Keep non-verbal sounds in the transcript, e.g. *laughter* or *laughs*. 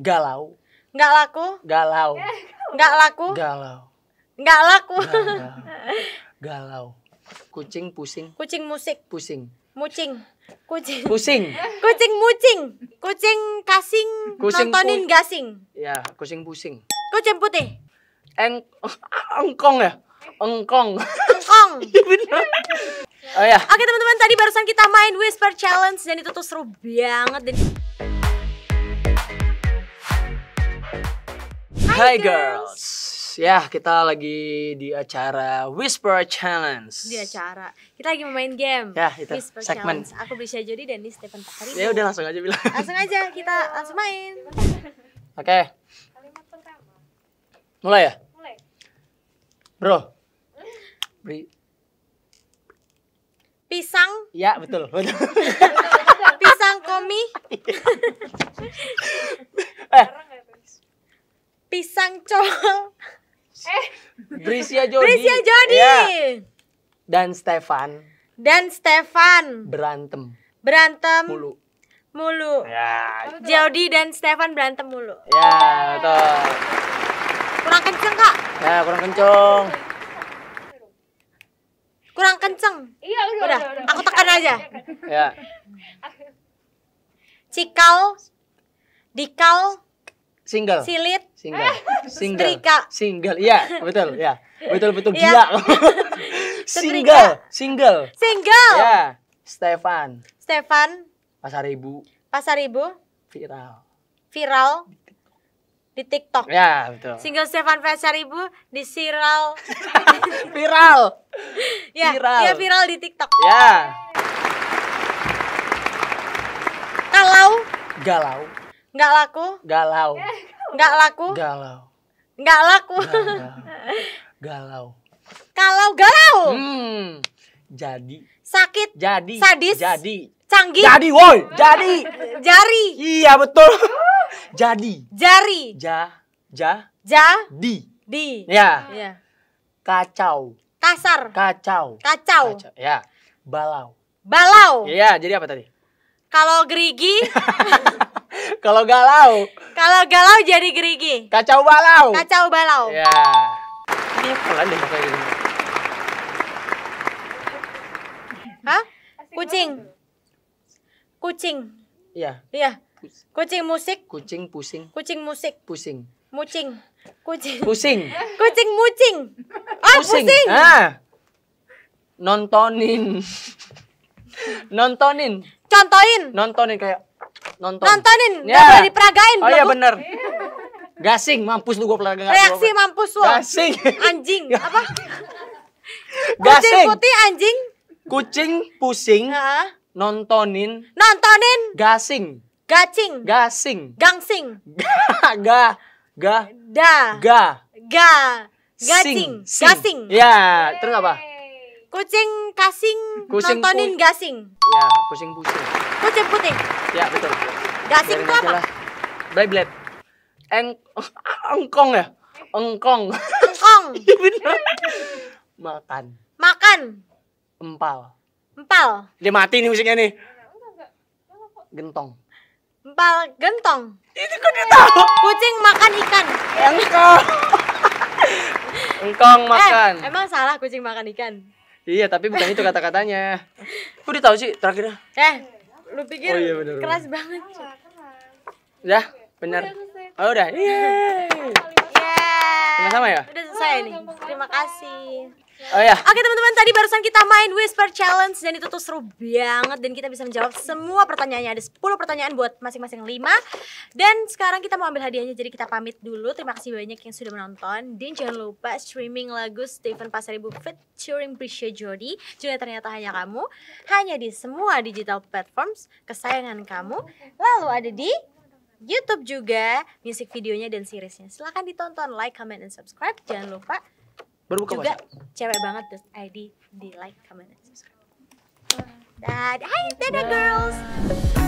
galau nggak laku galau nggak laku galau nggak laku galau. kucing pusing kucing musik pusing mucing kucing pusing kucing mucing kucing kasing kucing nontonin gasing ya kucing pusing kucing putih Eng engkong ya engkong engkong *laughs* iya, bener oh ya oke teman-teman tadi barusan kita main whisper challenge dan itu tuh seru banget dan Hi, girls. girls. Ya, kita lagi di acara Whisper Challenge. Di acara. Kita lagi main game. Ya, itu Whisper segmen. Challenge. Aku Brisha jody, dan ini Stephen Pakari. Ya udah langsung aja bilang. Langsung aja kita langsung main. Oke. Okay. Mulai ya? Mulai. Bro. Bri. Pisang. Ya, betul. Betul. *laughs* Pisang komi. *laughs* eh, Trisang Col. Eh, Brisia Jody Brisia Jody. Ya. Dan Stefan. Dan Stefan. Berantem. Berantem. Mulu. Mulu. Ya. Jody dan Stefan berantem mulu. Ya, betul. Kurang kenceng, Kak. Ya, kurang kenceng. Kurang kenceng. Iya, udah, udah. udah, udah. Aku tekan aja. ya. Cikal. Dikal single. Silit. Single. *laughs* Single. Strika. Single. Iya, betul, ya. Betul betul ya. gila. *laughs* single, single. Single. Ya. Stefan. Stefan. Pasar Ibu. Pasar Ibu. Viral. Viral di TikTok. Ya, betul. Single Stefan Pasar Ibu di viral. *laughs* viral. Ya, viral. Iya, viral di TikTok. Ya. Kalau galau nggak laku galau nggak laku galau nggak laku galau, kalau galau hmm, jadi sakit jadi sadis jadi canggih jadi woi jadi jari iya betul jadi jari ja ja ja di di ya, ya. kacau kasar kacau kacau, kacau. ya balau balau iya jadi apa tadi kalau gerigi *laughs* Kalau galau. Kalau galau jadi gerigi. Kacau balau. Kacau balau. Ya. Ini pelan deh kayak gini. Hah? Kucing. Kucing. Iya. Iya. Kucing musik. Kucing pusing. Kucing musik. Pusing. Mucing. Kucing. Pusing. Kucing mucing. Ah, pusing. pusing. Ah. Nontonin. *laughs* Nontonin. Contohin. Nontonin kayak nonton. Nontonin, ya. gak boleh diperagain. Oh iya bener. Gasing, mampus lu gue pelaga. Reaksi gua. mampus lu. Gasing. Anjing, *laughs* apa? Gasing. Kucing putih anjing. Kucing pusing. Uh. Nontonin. Nontonin. Gasing. Gacing. Gasing. Gangsing. *laughs* Ga. Ga. Da. Ga. Ga. Gacing. Gasing. Ya, terus apa? Kucing kasing kucing nontonin pu- gasing. Ya, kucing putih. Kucing putih. Ya, betul. Gasing itu apa? Beyblade. Eng *laughs* engkong ya? Engkong. Engkong. *laughs* Iya Makan. Makan. Empal. Empal. Dia mati nih musiknya nih. Gentong. Empal gentong. ini kok dia tahu. Kucing makan ikan. Engkong. *laughs* Engkong eh, makan. Eh, emang salah kucing makan ikan? Iya, tapi bukan itu kata-katanya. Kok dia tahu sih terakhirnya? Eh, lu pikir oh, iya, bener, keras bener. banget. Ya, benar. Oh, udah. Yeay. Yeay. Sama-sama ya? Udah saya nih. Terima kasih. Oh ya. Oke teman-teman, tadi barusan kita main Whisper Challenge dan itu tuh seru banget dan kita bisa menjawab semua pertanyaannya. Ada 10 pertanyaan buat masing-masing 5. Dan sekarang kita mau ambil hadiahnya jadi kita pamit dulu. Terima kasih banyak yang sudah menonton. Dan jangan lupa streaming lagu Stephen Pasaribu featuring Prisha Jody. Juga ternyata hanya kamu hanya di semua digital platforms kesayangan kamu. Lalu ada di YouTube juga musik videonya dan seriesnya. Silahkan ditonton, like, comment, and subscribe. Jangan lupa Berbuka juga cewek banget ID di like, comment, and subscribe. Dad, hi, dadah girls.